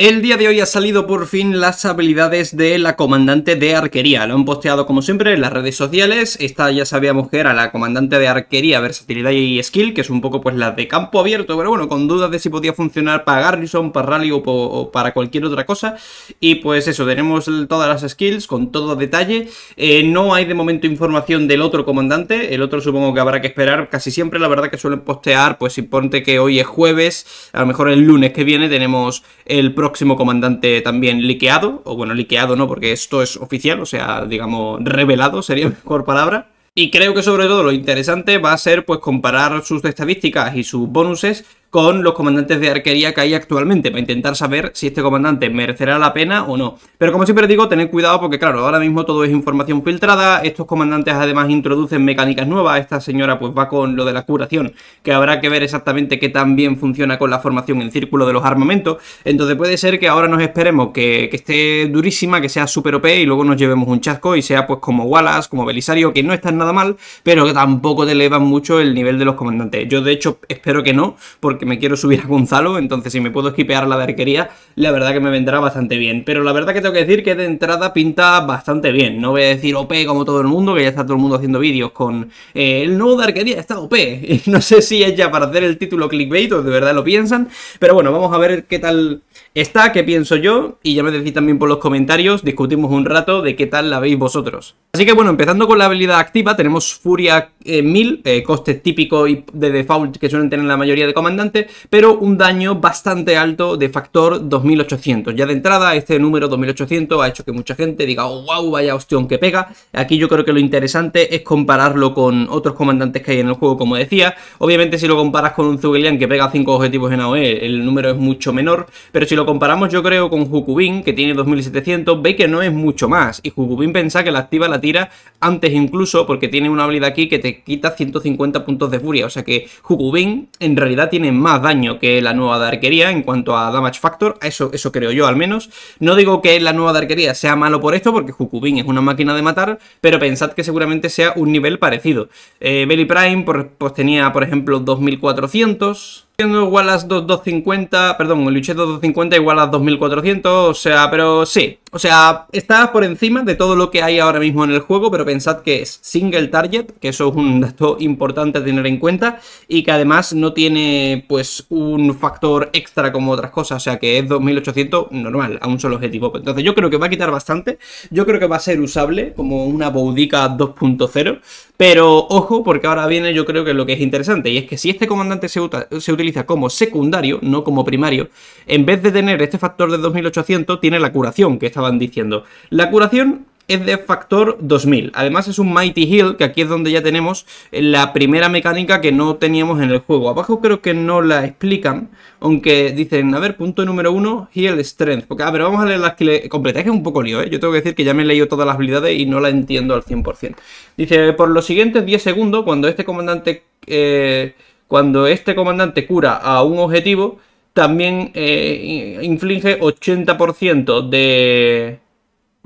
El día de hoy ha salido por fin las habilidades de la comandante de arquería. Lo han posteado como siempre en las redes sociales. Esta ya sabíamos que era la comandante de arquería, versatilidad y skill, que es un poco pues la de campo abierto, pero bueno, con dudas de si podía funcionar para Garrison, para Rally o, para cualquier otra cosa. Y pues eso, tenemos todas las skills con todo detalle. Eh, no hay de momento información del otro comandante. El otro supongo que habrá que esperar casi siempre. La verdad que suelen postear, pues si ponte que hoy es jueves, a lo mejor el lunes que viene tenemos el próximo comandante también liqueado, o bueno, liqueado no, porque esto es oficial, o sea, digamos, revelado sería mejor palabra. Y creo que sobre todo lo interesante va a ser pues comparar sus estadísticas y sus bonuses con los comandantes de arquería que hay actualmente, para intentar saber si este comandante merecerá la pena o no. Pero como siempre digo, tener cuidado porque claro, ahora mismo todo es información filtrada, estos comandantes además introducen mecánicas nuevas, esta señora pues va con lo de la curación, que habrá que ver exactamente qué tan bien funciona con la formación en círculo de los armamentos, entonces puede ser que ahora nos esperemos que, esté durísima, que sea super OP y luego nos llevemos un chasco y sea pues como Wallace, como Belisario, que no están nada mal, pero que tampoco te elevan mucho el nivel de los comandantes. Yo de hecho espero que no, porque porque me quiero subir a Gonzalo, entonces si me puedo esquipear la de la verdad que me vendrá bastante bien. Pero la verdad que tengo que decir que de entrada pinta bastante bien. No voy a decir OP como todo el mundo, que ya está todo el mundo haciendo vídeos con eh, el nuevo de arquería está OP. no sé si es ya para hacer el título clickbait o de verdad lo piensan, pero bueno, vamos a ver qué tal Está, que pienso yo? Y ya me decís también por los comentarios, discutimos un rato de qué tal la veis vosotros. Así que bueno, empezando con la habilidad activa, tenemos Furia 1000, eh, eh, coste típico y de default que suelen tener la mayoría de comandantes, pero un daño bastante alto de factor 2800. Ya de entrada, este número 2800 ha hecho que mucha gente diga, wow, oh, vaya opción que pega. Aquí yo creo que lo interesante es compararlo con otros comandantes que hay en el juego, como decía. Obviamente si lo comparas con un Zugelian que pega 5 objetivos en AOE, el número es mucho menor, pero si lo comparamos yo creo con Jukubin, que tiene 2700, veis que no es mucho más. Y Jukubin pensa que la activa la tira antes incluso, porque tiene una habilidad aquí que te quita 150 puntos de furia. O sea que Jukubin en realidad tiene más daño que la nueva de arquería en cuanto a damage factor. Eso, eso creo yo al menos. No digo que la nueva de arquería sea malo por esto, porque Jukubin es una máquina de matar, pero pensad que seguramente sea un nivel parecido. Eh, Belly Prime pues tenía, por ejemplo, 2400 igual a 2250, perdón, el Luchero 250 igual a 2400, o sea, pero sí, o sea, está por encima de todo lo que hay ahora mismo en el juego, pero pensad que es single target, que eso es un dato importante a tener en cuenta, y que además no tiene pues un factor extra como otras cosas, o sea que es 2800 normal, a un solo objetivo. Entonces yo creo que va a quitar bastante, yo creo que va a ser usable como una boudica 2.0, pero ojo, porque ahora viene yo creo que lo que es interesante, y es que si este comandante se, utiliza como secundario, no como primario, en vez de tener este factor de 2800, tiene la curación que estaban diciendo. La curación es de factor 2000. Además es un Mighty Heal, que aquí es donde ya tenemos la primera mecánica que no teníamos en el juego. Abajo creo que no la explican, aunque dicen, a ver, punto número 1, Heal Strength. Porque, a ver, vamos a leer las que le completas, que es un poco lío, ¿eh? Yo tengo que decir que ya me he leído todas las habilidades y no la entiendo al 100%. Dice, por los siguientes 10 segundos, cuando este comandante... Eh, cuando este comandante cura a un objetivo, también eh, inflige 80% de,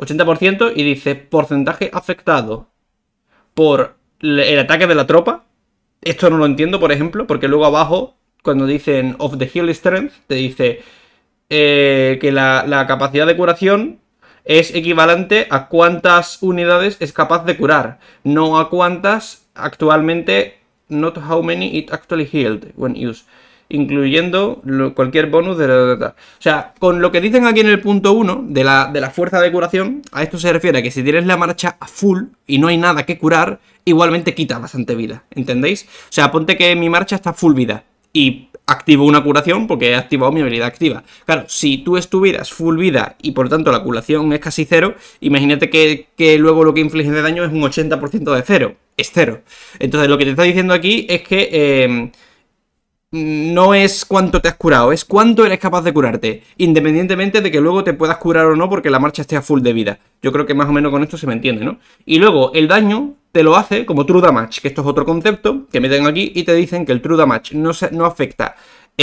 80% y dice porcentaje afectado por el ataque de la tropa. Esto no lo entiendo, por ejemplo, porque luego abajo, cuando dicen of the heal strength, te dice eh, que la, la capacidad de curación es equivalente a cuántas unidades es capaz de curar, no a cuántas actualmente, not how many it actually healed when used incluyendo cualquier bonus de la, O sea, con lo que dicen aquí en el punto 1 de la, fuerza de curación, a esto se refiere a que si tienes la marcha a full y no hay nada que curar, igualmente quita bastante vida, ¿entendéis? O sea, ponte que mi marcha está full vida y activo una curación porque he activado mi habilidad activa. Claro, si tú estuvieras full vida y por tanto la curación es casi cero, imagínate que, luego lo que inflige de daño es un 80% de cero. Es cero. Entonces lo que te está diciendo aquí es que... Eh, no es cuánto te has curado, es cuánto eres capaz de curarte, independientemente de que luego te puedas curar o no porque la marcha esté a full de vida. Yo creo que más o menos con esto se me entiende, ¿no? Y luego el daño te lo hace como True Damage, que esto es otro concepto que meten aquí y te dicen que el True Damage no, se, no afecta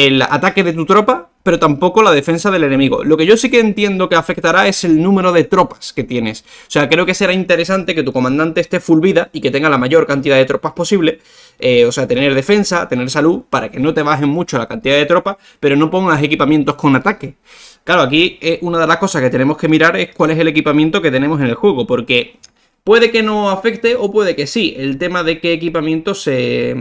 el ataque de tu tropa, pero tampoco la defensa del enemigo. Lo que yo sí que entiendo que afectará es el número de tropas que tienes. O sea, creo que será interesante que tu comandante esté full vida y que tenga la mayor cantidad de tropas posible. Eh, o sea, tener defensa, tener salud, para que no te bajen mucho la cantidad de tropas, pero no pongas equipamientos con ataque. Claro, aquí eh, una de las cosas que tenemos que mirar es cuál es el equipamiento que tenemos en el juego, porque Puede que no afecte o puede que sí, el tema de qué equipamiento se,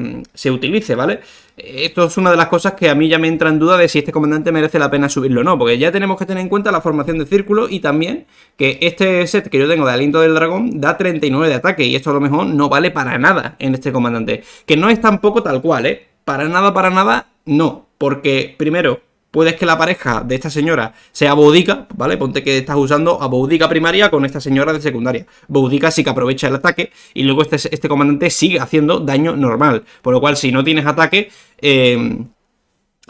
utilice, ¿vale? Esto es una de las cosas que a mí ya me entra en duda de si este comandante merece la pena subirlo o no, porque ya tenemos que tener en cuenta la formación de círculo y también que este set que yo tengo de aliento del dragón da 39 de ataque y esto a lo mejor no vale para nada en este comandante, que no es tampoco tal cual, ¿eh? Para nada, para nada, no, porque primero puedes que la pareja de esta señora sea boudica, ¿vale? Ponte que estás usando a boudica primaria con esta señora de secundaria. Boudica sí que aprovecha el ataque y luego este, este comandante sigue haciendo daño normal. Por lo cual, si no tienes ataque, em,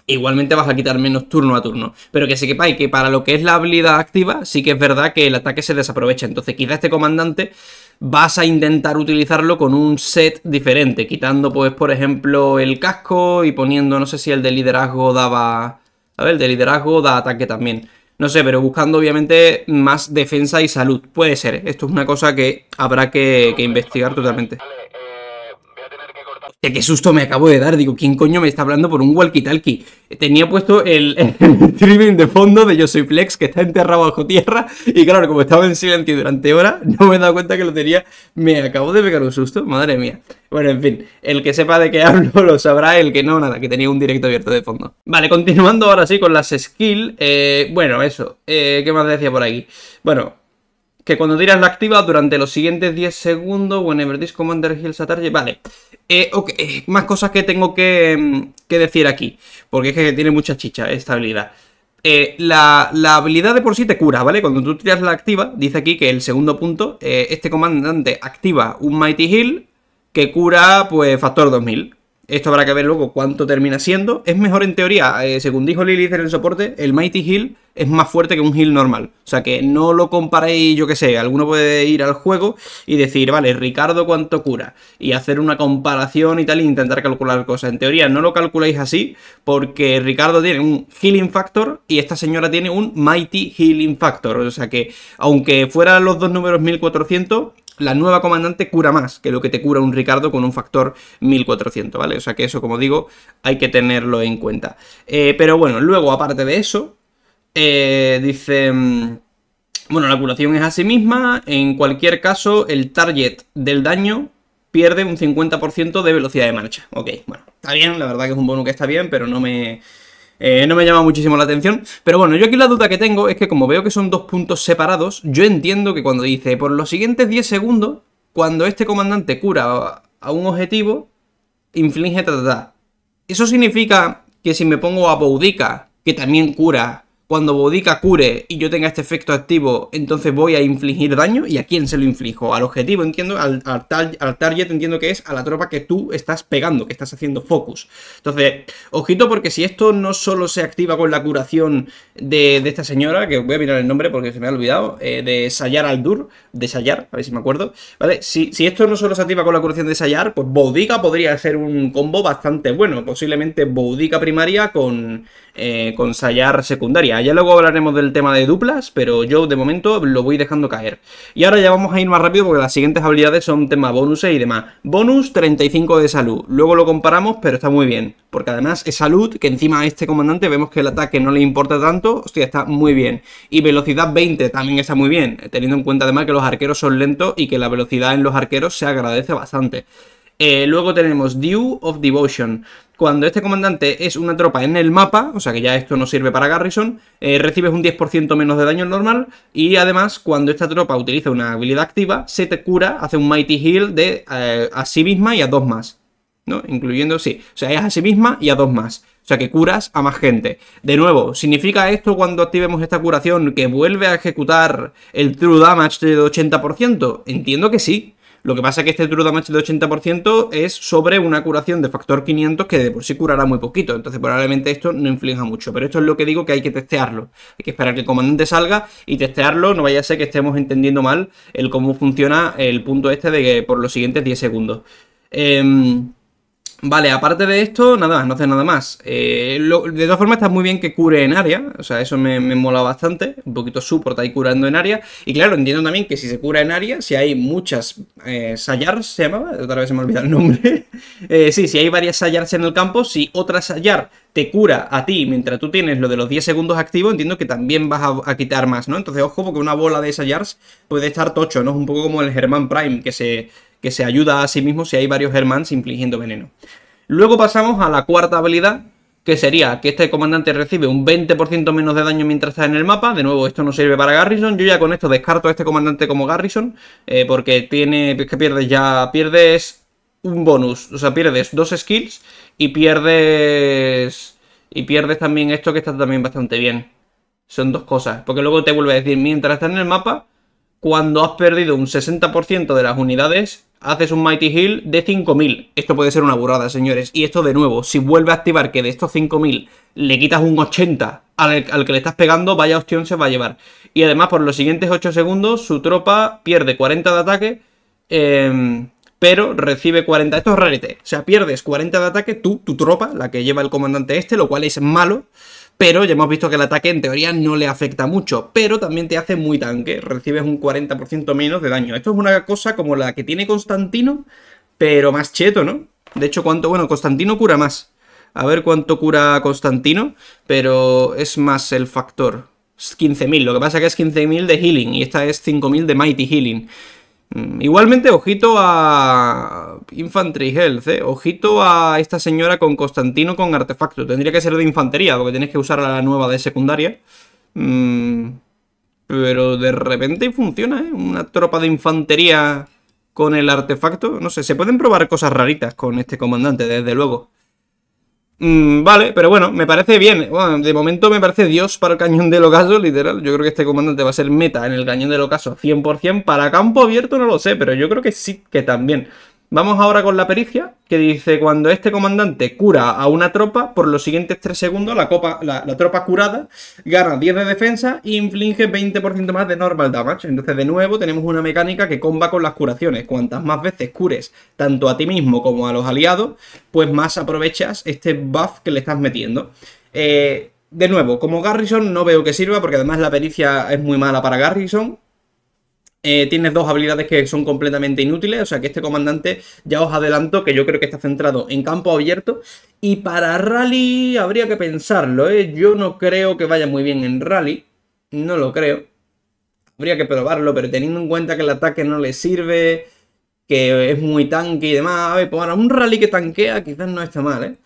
igualmente vas a quitar menos turno a turno. Pero que se quepáis que para lo que es la habilidad activa, sí que es verdad que el ataque se desaprovecha. Entonces, quizá este comandante vas a intentar utilizarlo con un set diferente, quitando pues por ejemplo el casco y poniendo, no sé si el de liderazgo daba a ver, de liderazgo da ataque también. No sé, pero buscando obviamente más defensa y salud. Puede ser. Esto es una cosa que habrá que, que investigar totalmente qué susto me acabo de dar. Digo, ¿quién coño me está hablando por un walkie-talkie? Tenía puesto el, streaming de fondo de Yo Soy Flex, que está enterrado bajo tierra. Y claro, como estaba en silencio durante horas, no me he dado cuenta que lo tenía. Me acabo de pegar un susto, madre mía. Bueno, en fin, el que sepa de qué hablo lo sabrá, el que no, nada, que tenía un directo abierto de fondo. Vale, continuando ahora sí con las skills. Eh, bueno, eso. Eh, ¿Qué más decía por aquí? Bueno, que cuando tiras la activa durante los siguientes 10 segundos, whenever this commander heals a target, vale. Eh, eh, Más cosas que tengo mm, que, decir aquí, porque es que tiene mucha chicha esta habilidad. Eh, la, habilidad de por sí te cura, ¿vale? Cuando tú tiras la activa, dice aquí que el segundo punto, eh, este comandante activa un Mighty hill que cura, pues, factor 2000 esto habrá que ver luego cuánto termina siendo. Es mejor en teoría, eh, según dijo Lilith en el soporte, el Mighty Heal es más fuerte que un heal normal. O sea que no lo comparéis, yo que sé, alguno puede ir al juego y decir, vale, Ricardo cuánto cura. Y hacer una comparación y tal, e intentar calcular cosas. En teoría no lo calculáis así, porque Ricardo tiene un healing factor y esta señora tiene un Mighty Healing Factor. O sea que, aunque fueran los dos números 1400, la nueva comandante cura más que lo que te cura un Ricardo con un factor 1400, ¿vale? O sea que eso, como digo, hay que tenerlo en cuenta. Eh, pero bueno, luego, aparte de eso, eh, dice... Mm, bueno, la curación es a sí misma, en cualquier caso, el target del daño pierde un 50% de velocidad de marcha. Ok, bueno, está bien, la verdad que es un bono que está bien, pero no me eh, no me llama muchísimo la atención. Pero bueno, yo aquí la duda que tengo es que como veo que son dos puntos separados, yo entiendo que cuando dice por los siguientes 10 segundos, cuando este comandante cura a un objetivo, inflige Eso significa que si me pongo a Boudica, que también cura cuando Bodica cure y yo tenga este efecto activo, entonces voy a infligir daño. ¿Y a quién se lo inflijo? Al objetivo, entiendo, al, target, entiendo que es a la tropa que tú estás pegando, que estás haciendo focus. Entonces, ojito, porque si esto no solo se activa con la curación de, esta señora, que voy a mirar el nombre porque se me ha olvidado, eh, de Sayar Aldur, de Sayar, a ver si me acuerdo, ¿vale? Si, esto no solo se activa con la curación de Sayar, pues Bodica podría ser un combo bastante bueno. Posiblemente Bodica primaria con, eh, con Sayar secundaria. Ya luego hablaremos del tema de duplas, pero yo de momento lo voy dejando caer. Y ahora ya vamos a ir más rápido porque las siguientes habilidades son tema bonuses y demás. Bonus 35 de salud. Luego lo comparamos, pero está muy bien. Porque además es salud, que encima a este comandante vemos que el ataque no le importa tanto. Hostia, está muy bien. Y velocidad 20 también está muy bien. Teniendo en cuenta además que los arqueros son lentos y que la velocidad en los arqueros se agradece bastante. Eh, luego tenemos Due of Devotion. Cuando este comandante es una tropa en el mapa, o sea que ya esto no sirve para Garrison, eh, recibes un 10% menos de daño normal y además cuando esta tropa utiliza una habilidad activa, se te cura, hace un Mighty Heal de eh, a sí misma y a dos más. ¿no? Incluyendo, sí, o sea, es a sí misma y a dos más. O sea, que curas a más gente. De nuevo, ¿significa esto cuando activemos esta curación que vuelve a ejecutar el True Damage de 80%? Entiendo que sí, lo que pasa es que este True Damage de 80% es sobre una curación de factor 500 que de por sí curará muy poquito. Entonces probablemente esto no inflija mucho. Pero esto es lo que digo que hay que testearlo. Hay que esperar que el comandante salga y testearlo. No vaya a ser que estemos entendiendo mal el cómo funciona el punto este de que por los siguientes 10 segundos. Eh, Vale, aparte de esto, nada más, no hace nada más. Eh, de todas formas, está muy bien que cure en área, o sea, eso me, me mola bastante. Un poquito support ahí curando en área. Y claro, entiendo también que si se cura en área, si hay muchas eh, Sayars, se llamaba, otra vez se me olvidado el nombre. Eh, sí, si hay varias Sayars en el campo, si otra Sayar te cura a ti mientras tú tienes lo de los 10 segundos activo, entiendo que también vas a, quitar más, ¿no? Entonces, ojo, porque una bola de Sayars puede estar tocho, ¿no? Es un poco como el Germán Prime, que se que se ayuda a sí mismo si hay varios Hermans infligiendo veneno. Luego pasamos a la cuarta habilidad, que sería que este comandante recibe un 20% menos de daño mientras está en el mapa. De nuevo, esto no sirve para Garrison. Yo ya con esto descarto a este comandante como Garrison, eh, porque tiene que pierdes ya, pierdes un bonus, o sea, pierdes dos skills y pierdes... Y pierdes también esto que está también bastante bien. Son dos cosas, porque luego te vuelve a decir, mientras está en el mapa, cuando has perdido un 60% de las unidades, haces un Mighty Heal de 5000. Esto puede ser una burrada, señores. Y esto de nuevo, si vuelve a activar que de estos 5000 le quitas un 80 al, que le estás pegando, vaya opción se va a llevar. Y además, por los siguientes 8 segundos, su tropa pierde 40 de ataque, em, pero recibe 40. Esto es rarete. O sea, pierdes 40 de ataque tú, tu tropa, la que lleva el comandante este, lo cual es malo pero ya hemos visto que el ataque en teoría no le afecta mucho, pero también te hace muy tanque, recibes un 40% menos de daño. Esto es una cosa como la que tiene Constantino, pero más cheto, ¿no? De hecho, cuánto, bueno, Constantino cura más. A ver cuánto cura Constantino, pero es más el factor. 15.000, lo que pasa que es 15.000 de healing y esta es 5.000 de mighty healing. Mm, igualmente, ojito a Infantry Health, eh. ojito a esta señora con Constantino con artefacto. Tendría que ser de infantería, porque tienes que usar a la nueva de secundaria. Mm, pero de repente funciona, ¿eh? Una tropa de infantería con el artefacto. No sé, se pueden probar cosas raritas con este comandante, desde luego. Mm, vale, pero bueno, me parece bien. de momento me parece Dios para el cañón del ocaso, literal. Yo creo que este comandante va a ser meta en el cañón del ocaso 100%. Para campo abierto no lo sé, pero yo creo que sí que también. Vamos ahora con la pericia, que dice, cuando este comandante cura a una tropa, por los siguientes 3 segundos la, tropa curada gana 10 de defensa e inflige 20% más de normal damage. Entonces, de nuevo, tenemos una mecánica que comba con las curaciones. Cuantas más veces cures tanto a ti mismo como a los aliados, pues más aprovechas este buff que le estás metiendo. Eh, de nuevo, como Garrison no veo que sirva, porque además la pericia es muy mala para Garrison, eh, tienes dos habilidades que son completamente inútiles, o sea que este comandante ya os adelanto que yo creo que está centrado en campo abierto y para rally habría que pensarlo, ¿eh? yo no creo que vaya muy bien en rally, no lo creo, habría que probarlo, pero teniendo en cuenta que el ataque no le sirve, que es muy tanque y demás, a ver, pues un rally que tanquea quizás no está mal, ¿eh?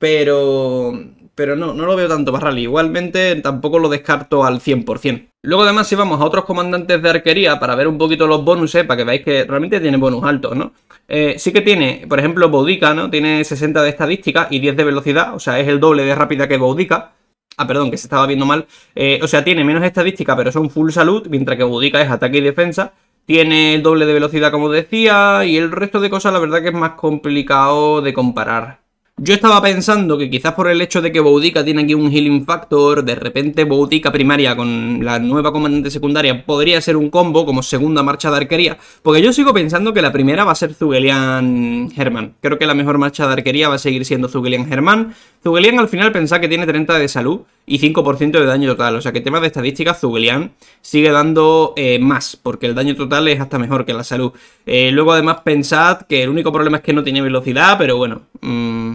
pero pero no, no lo veo tanto para rally. Igualmente tampoco lo descarto al 100%. Luego además si vamos a otros comandantes de arquería para ver un poquito los bonuses, eh, para que veáis que realmente tiene bonus altos, ¿no? Eh, sí que tiene, por ejemplo, Boudica, ¿no? Tiene 60 de estadística y 10 de velocidad, o sea, es el doble de rápida que Boudica. Ah, perdón, que se estaba viendo mal. Eh, o sea, tiene menos estadística, pero son full salud, mientras que Boudica es ataque y defensa. Tiene el doble de velocidad, como decía, y el resto de cosas la verdad que es más complicado de comparar. Yo estaba pensando que quizás por el hecho de que Boudica tiene aquí un healing factor, de repente Boudica primaria con la nueva comandante secundaria podría ser un combo como segunda marcha de arquería, porque yo sigo pensando que la primera va a ser Zugelian german Creo que la mejor marcha de arquería va a seguir siendo Zugelian german Zugelian al final pensad que tiene 30 de salud y 5% de daño total, o sea que tema de estadísticas Zugelian sigue dando eh, más, porque el daño total es hasta mejor que la salud. Eh, luego además pensad que el único problema es que no tiene velocidad, pero bueno... Mm,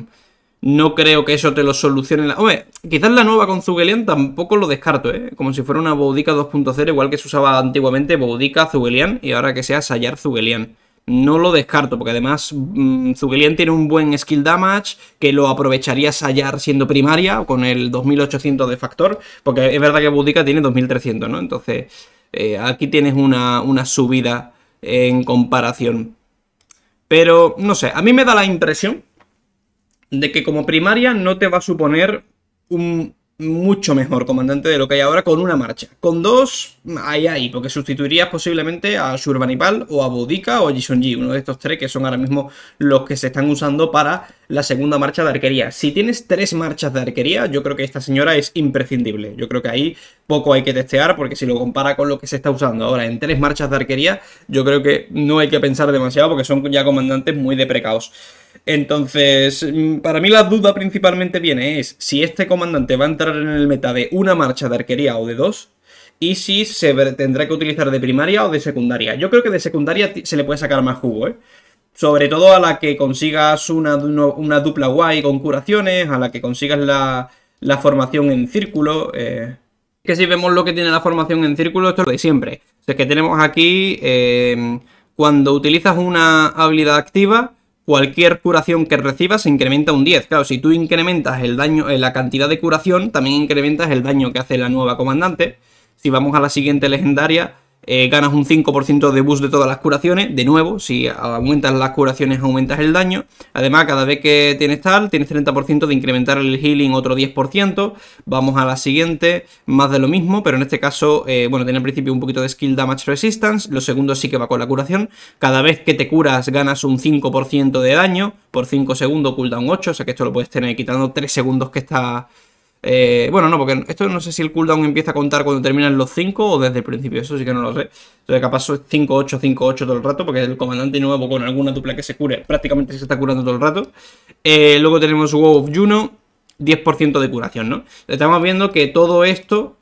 no creo que eso te lo solucione. La... Hombre, quizás la nueva con Zugelian tampoco lo descarto, ¿eh? Como si fuera una Boudica 2.0, igual que se usaba antiguamente Boudica Zugelian y ahora que sea Sayar Zugelian. No lo descarto, porque además mm, Zugelian tiene un buen skill damage que lo aprovecharía Sayar siendo primaria con el 2800 de factor, porque es verdad que Boudica tiene 2300, ¿no? Entonces, eh, aquí tienes una, una subida en comparación. Pero, no sé, a mí me da la impresión de que como primaria no te va a suponer un mucho mejor comandante de lo que hay ahora con una marcha. Con dos, ahí ahí, porque sustituirías posiblemente a Surbanipal o a Bodica o a Jisonji, uno de estos tres que son ahora mismo los que se están usando para la segunda marcha de arquería. Si tienes tres marchas de arquería, yo creo que esta señora es imprescindible. Yo creo que ahí poco hay que testear porque si lo compara con lo que se está usando ahora en tres marchas de arquería, yo creo que no hay que pensar demasiado porque son ya comandantes muy deprecados. Entonces, mm, para mí la duda principalmente viene es si este comandante va a entrar en el meta de una marcha de arquería o de dos, y si se tendrá que utilizar de primaria o de secundaria. Yo creo que de secundaria se le puede sacar más jugo, ¿eh? Sobre todo a la que consigas una, dupla guay con curaciones, a la que consigas la, formación en círculo. Eh. Que si vemos lo que tiene la formación en círculo, esto es lo de siempre. es que tenemos aquí, eh, cuando utilizas una habilidad activa, cualquier curación que recibas se incrementa un 10. Claro, si tú incrementas el daño, eh, la cantidad de curación, también incrementas el daño que hace la nueva comandante. Si vamos a la siguiente legendaria, eh, ganas un 5% de boost de todas las curaciones. De nuevo, si aumentas las curaciones, aumentas el daño. Además, cada vez que tienes tal, tienes 30% de incrementar el healing otro 10%. Vamos a la siguiente, más de lo mismo, pero en este caso, eh, bueno, tiene al principio un poquito de skill damage resistance. Lo segundo sí que va con la curación. Cada vez que te curas, ganas un 5% de daño por 5 segundos, cooldown 8. O sea que esto lo puedes tener quitando 3 segundos que está eh, bueno, no, porque esto no sé si el cooldown empieza a contar cuando terminan los 5 o desde el principio, eso sí que no lo sé. Entonces capaz es 5, 8, 5, 8 todo el rato, porque el comandante nuevo con alguna dupla que se cure prácticamente se está curando todo el rato. Eh, luego tenemos Wow of Juno, 10% de curación, ¿no? Estamos viendo que todo esto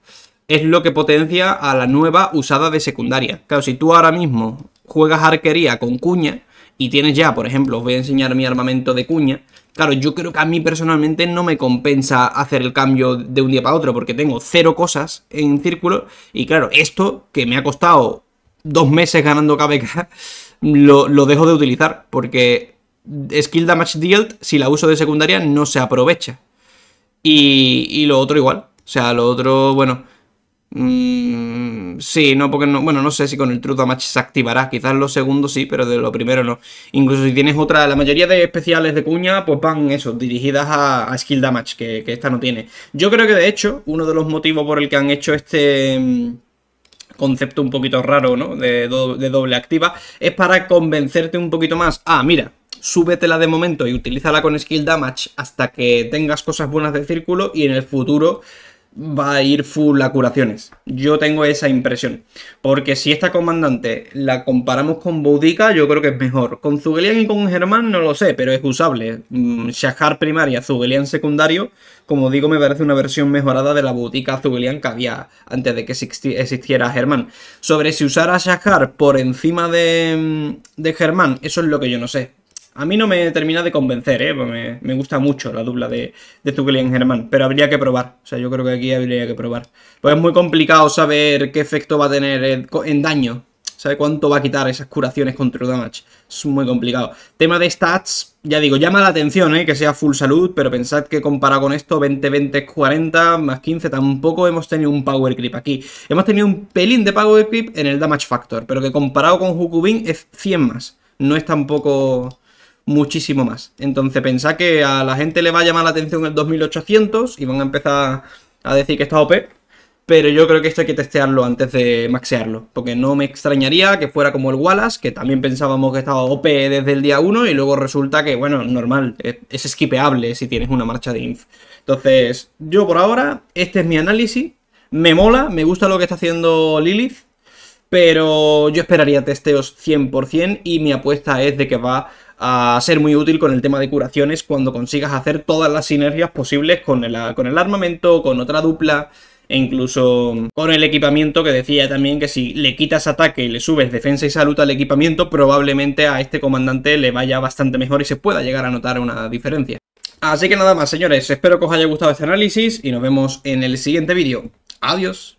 es lo que potencia a la nueva usada de secundaria. Claro, si tú ahora mismo juegas arquería con cuña y tienes ya, por ejemplo, os voy a enseñar mi armamento de cuña, Claro, yo creo que a mí personalmente no me compensa hacer el cambio de un día para otro porque tengo cero cosas en círculo y claro, esto que me ha costado dos meses ganando KBK, lo, dejo de utilizar porque Skill Damage Dealt, si la uso de secundaria, no se aprovecha. Y, y lo otro igual. O sea, lo otro, bueno... Mmm, Sí, no, porque no, bueno, no sé si con el True Damage se activará. Quizás los segundos sí, pero de lo primero no. Incluso si tienes otra, la mayoría de especiales de cuña, pues van eso, dirigidas a, Skill Damage, que, esta no tiene. Yo creo que de hecho, uno de los motivos por el que han hecho este mm, concepto un poquito raro, ¿no? De, de, doble activa, es para convencerte un poquito más. Ah, mira, súbetela de momento y utilízala con skill damage hasta que tengas cosas buenas de círculo y en el futuro va a ir full a curaciones. Yo tengo esa impresión. Porque si esta comandante la comparamos con Boudica, yo creo que es mejor. Con Zugelian y con Germán no lo sé, pero es usable. Mm, Shahar primaria, Zugelian secundario, como digo, me parece una versión mejorada de la Boudica Zugelian que había antes de que existiera Germán. Sobre si usar a Shahar por encima de, mm, de Germán, eso es lo que yo no sé. A mí no me termina de convencer, ¿eh? Me, gusta mucho la dupla de, de en Germán, pero habría que probar. O sea, yo creo que aquí habría que probar. Pues es muy complicado saber qué efecto va a tener en, daño. ¿Sabe cuánto va a quitar esas curaciones contra True Damage? Es muy complicado. Tema de stats, ya digo, llama la atención, ¿eh? Que sea full salud, pero pensad que comparado con esto, 20, 20 40, más 15, tampoco hemos tenido un power clip aquí. Hemos tenido un pelín de power creep en el damage factor, pero que comparado con Hukubin es 100 más. No es tampoco muchísimo más. Entonces pensá que a la gente le va a llamar la atención el 2800 y van a empezar a decir que está OP, pero yo creo que esto hay que testearlo antes de maxearlo, porque no me extrañaría que fuera como el Wallace, que también pensábamos que estaba OP desde el día 1 y luego resulta que, bueno, normal, es esquipeable si tienes una marcha de inf. Entonces, yo por ahora, este es mi análisis, me mola, me gusta lo que está haciendo Lilith, pero yo esperaría testeos 100% y mi apuesta es de que va a ser muy útil con el tema de curaciones cuando consigas hacer todas las sinergias posibles con el, con el armamento, con otra dupla e incluso con el equipamiento que decía también que si le quitas ataque y le subes defensa y salud al equipamiento, probablemente a este comandante le vaya bastante mejor y se pueda llegar a notar una diferencia. Así que nada más, señores, espero que os haya gustado este análisis y nos vemos en el siguiente vídeo. Adiós.